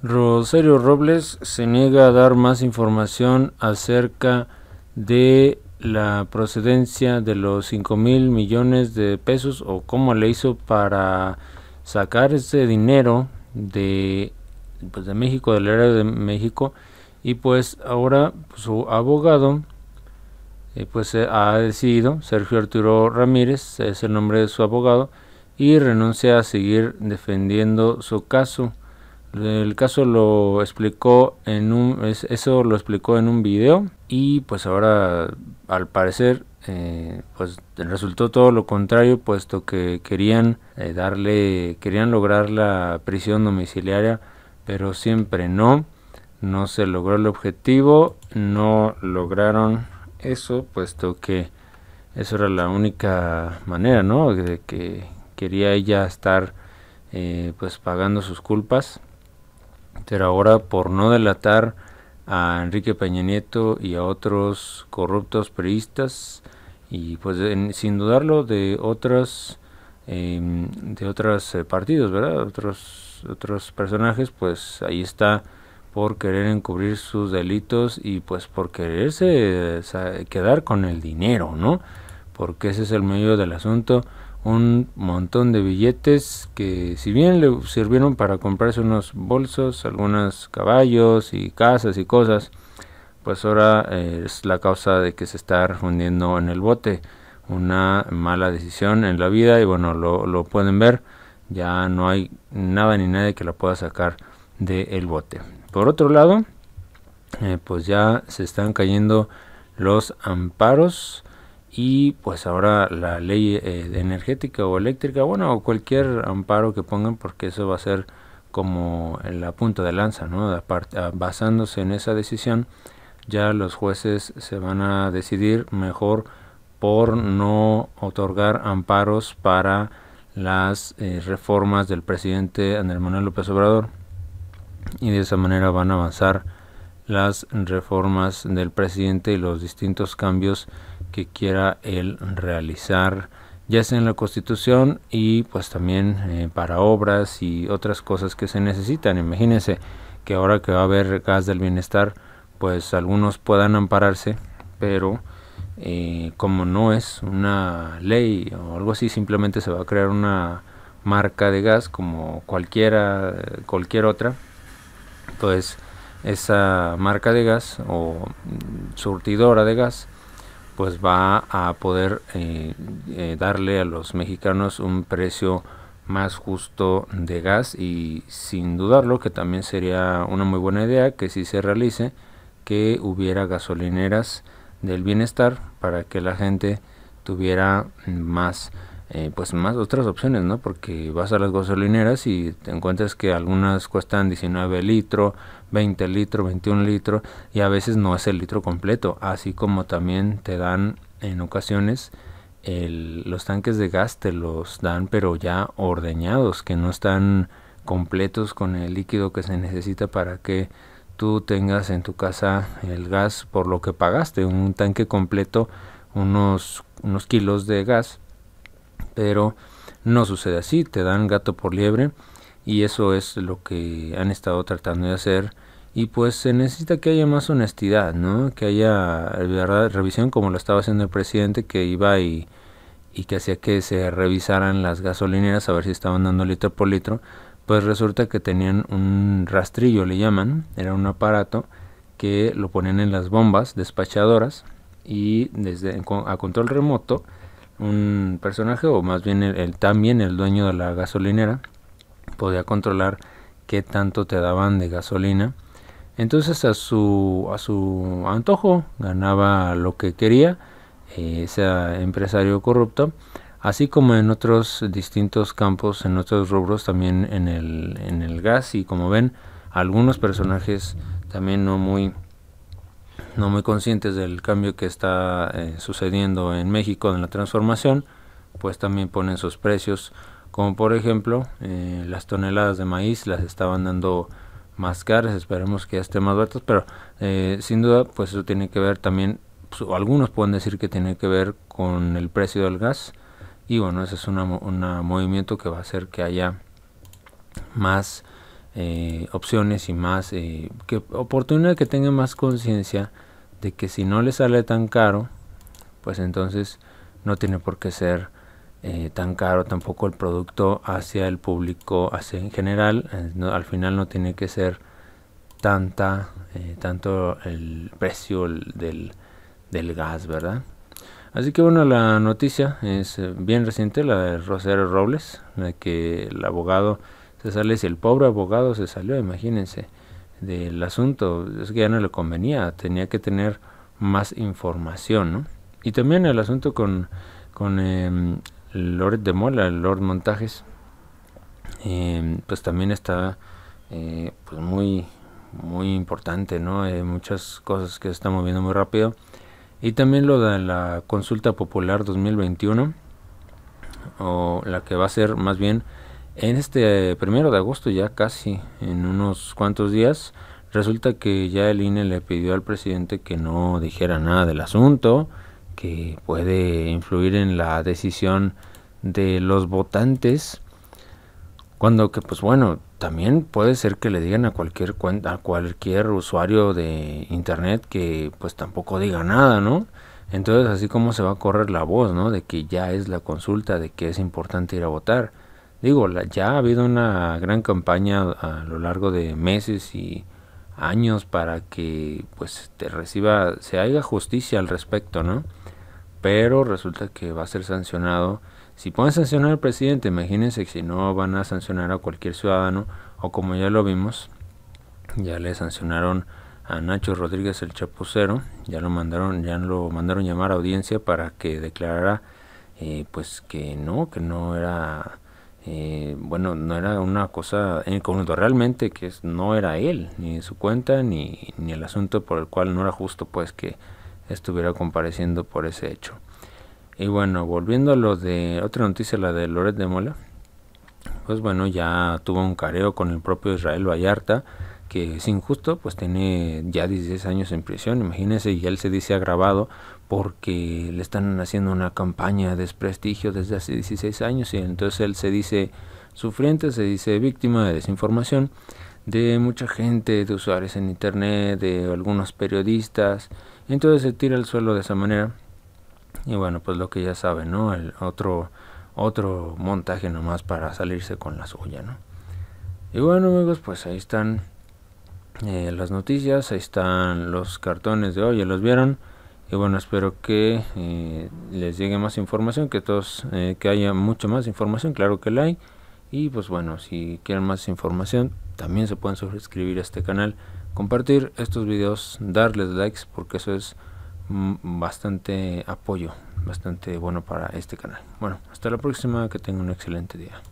Rosario Robles se niega a dar más información acerca de la procedencia de los 5 mil millones de pesos o cómo le hizo para sacar ese dinero de, pues, de México, del área de México. Y pues ahora su abogado eh, pues eh, ha decidido, Sergio Arturo Ramírez es el nombre de su abogado, y renuncia a seguir defendiendo su caso. El caso lo explicó en un, eso lo explicó en un video y pues ahora al parecer eh, pues resultó todo lo contrario puesto que querían eh, darle, querían lograr la prisión domiciliaria pero siempre no, no se logró el objetivo, no lograron eso puesto que eso era la única manera, ¿no? De que quería ella estar eh, pues pagando sus culpas pero ahora por no delatar a Enrique Peña Nieto y a otros corruptos periodistas y pues sin dudarlo de otras em, de otros eh, partidos, ¿verdad? Otros otros personajes, pues ahí está por querer encubrir sus delitos y pues por quererse eh, quedar con el dinero, ¿no? Porque ese es el medio del asunto un montón de billetes que si bien le sirvieron para comprarse unos bolsos, algunos caballos y casas y cosas, pues ahora eh, es la causa de que se está hundiendo en el bote. Una mala decisión en la vida y bueno, lo, pueden ver, ya no hay nada ni nadie que la pueda sacar del bote. Por otro lado, eh, pues ya se están cayendo los amparos y pues ahora la ley eh, energética o eléctrica, bueno, o cualquier amparo que pongan, porque eso va a ser como la punta de lanza, ¿no? basándose en esa decisión, ya los jueces se van a decidir mejor por no otorgar amparos para las eh, reformas del presidente Andrés Manuel López Obrador y de esa manera van a avanzar las reformas del presidente y los distintos cambios que quiera él realizar, ya sea en la Constitución y pues también eh, para obras y otras cosas que se necesitan. Imagínense que ahora que va a haber gas del bienestar, pues algunos puedan ampararse, pero eh, como no es una ley o algo así, simplemente se va a crear una marca de gas como cualquiera, cualquier otra. pues esa marca de gas o surtidora de gas pues va a poder eh, eh, darle a los mexicanos un precio más justo de gas y sin dudarlo que también sería una muy buena idea que si se realice que hubiera gasolineras del bienestar para que la gente tuviera más eh, pues más otras opciones, ¿no? Porque vas a las gasolineras y te encuentras que algunas cuestan 19 litros, 20 litros, 21 litros y a veces no es el litro completo, así como también te dan en ocasiones los tanques de gas, te los dan pero ya ordeñados, que no están completos con el líquido que se necesita para que tú tengas en tu casa el gas por lo que pagaste, un tanque completo, unos, unos kilos de gas pero no sucede así, te dan gato por liebre y eso es lo que han estado tratando de hacer y pues se necesita que haya más honestidad, ¿no? Que haya revisión como lo estaba haciendo el presidente que iba y, y que hacía que se revisaran las gasolineras a ver si estaban dando litro por litro, pues resulta que tenían un rastrillo le llaman, era un aparato que lo ponían en las bombas despachadoras y desde a control remoto un personaje, o más bien el, también el dueño de la gasolinera, podía controlar qué tanto te daban de gasolina. Entonces a su, a su antojo ganaba lo que quería eh, ese empresario corrupto, así como en otros distintos campos, en otros rubros, también en el, en el gas y como ven, algunos personajes también no muy no muy conscientes del cambio que está eh, sucediendo en México en la transformación, pues también ponen sus precios, como por ejemplo eh, las toneladas de maíz las estaban dando más caras, esperemos que ya estén más baratas, pero eh, sin duda pues eso tiene que ver también, pues, algunos pueden decir que tiene que ver con el precio del gas y bueno, ese es un movimiento que va a hacer que haya más eh, opciones y más eh, que oportunidad que tenga más conciencia de que si no le sale tan caro, pues entonces no tiene por qué ser eh, tan caro tampoco el producto hacia el público, hacia en general, eh, al final no tiene que ser tanta tanto el precio del, del gas, ¿verdad? Así que bueno, la noticia es bien reciente, la de Rosario Robles, la que el abogado sale si el pobre abogado se salió, imagínense, del asunto, es que ya no le convenía, tenía que tener más información, ¿no? Y también el asunto con, con em, Lord de Mola, Lord Montajes, em, pues también está eh, pues muy, muy importante, ¿no? Hay muchas cosas que se están moviendo muy rápido. Y también lo de la consulta popular 2021, o la que va a ser más bien en este eh, primero de agosto, ya casi en unos cuantos días, resulta que ya el INE le pidió al presidente que no dijera nada del asunto, que puede influir en la decisión de los votantes. Cuando que, pues bueno, también puede ser que le digan a cualquier cuenta, a cualquier usuario de internet que pues tampoco diga nada, ¿no? Entonces así como se va a correr la voz, ¿no? De que ya es la consulta, de que es importante ir a votar. Digo, ya ha habido una gran campaña a lo largo de meses y años para que pues te reciba, se haga justicia al respecto, ¿no? Pero resulta que va a ser sancionado. Si pueden sancionar al presidente, imagínense que si no van a sancionar a cualquier ciudadano, o como ya lo vimos, ya le sancionaron a Nacho Rodríguez el Chapucero, ya lo mandaron, ya lo mandaron llamar a audiencia para que declarara eh, pues que no, que no era eh, bueno, no era una cosa, en conjunto realmente que es, no era él, ni su cuenta, ni, ni el asunto por el cual no era justo pues que estuviera compareciendo por ese hecho. Y bueno, volviendo a lo de otra noticia, la de Loret de Mola, pues bueno, ya tuvo un careo con el propio Israel Vallarta, que es injusto, pues tiene ya 16 años en prisión, Imagínese, y él se dice agravado porque le están haciendo una campaña de desprestigio desde hace 16 años, y entonces él se dice sufriente, se dice víctima de desinformación de mucha gente, de usuarios en internet, de algunos periodistas, entonces se tira al suelo de esa manera, y bueno, pues lo que ya saben, ¿no? El otro, otro montaje nomás para salirse con la suya, ¿no? Y bueno amigos, pues ahí están eh, las noticias, ahí están los cartones de hoy, ya los vieron. Y bueno, espero que eh, les llegue más información, que todos, eh, que haya mucho más información, claro que la hay. Y pues bueno, si quieren más información, también se pueden suscribir a este canal, compartir estos videos, darles likes, porque eso es mm, bastante apoyo, bastante bueno para este canal. Bueno, hasta la próxima, que tengan un excelente día.